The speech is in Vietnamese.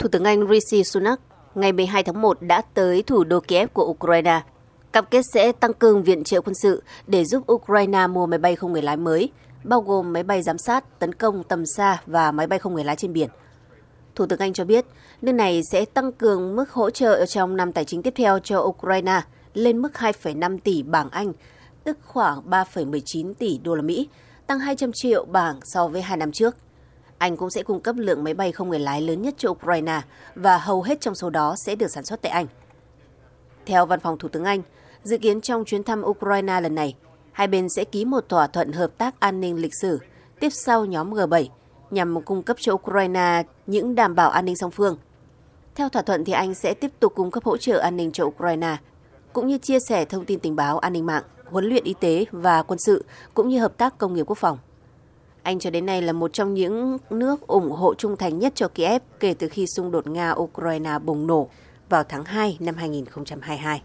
Thủ tướng Anh Rishi Sunak ngày 12 tháng 1 đã tới thủ đô Kiev của Ukraine. Cam kết sẽ tăng cường viện trợ quân sự để giúp Ukraine mua máy bay không người lái mới, bao gồm máy bay giám sát, tấn công tầm xa và máy bay không người lái trên biển. Thủ tướng Anh cho biết, nước này sẽ tăng cường mức hỗ trợ trong năm tài chính tiếp theo cho Ukraine lên mức 2,5 tỷ bảng Anh, tức khoảng 3,19 tỷ đô la Mỹ, tăng 200 triệu bảng so với hai năm trước. Anh cũng sẽ cung cấp lượng máy bay không người lái lớn nhất cho Ukraine và hầu hết trong số đó sẽ được sản xuất tại Anh. Theo văn phòng Thủ tướng Anh, dự kiến trong chuyến thăm Ukraine lần này, hai bên sẽ ký một thỏa thuận hợp tác an ninh lịch sử tiếp sau nhóm G7 nhằm cung cấp cho Ukraine những đảm bảo an ninh song phương. Theo thỏa thuận thì Anh sẽ tiếp tục cung cấp hỗ trợ an ninh cho Ukraine, cũng như chia sẻ thông tin tình báo an ninh mạng, huấn luyện y tế và quân sự, cũng như hợp tác công nghiệp quốc phòng. Anh cho đến nay là một trong những nước ủng hộ trung thành nhất cho Kiev kể từ khi xung đột Nga-Ukraine bùng nổ vào tháng 2 năm 2022.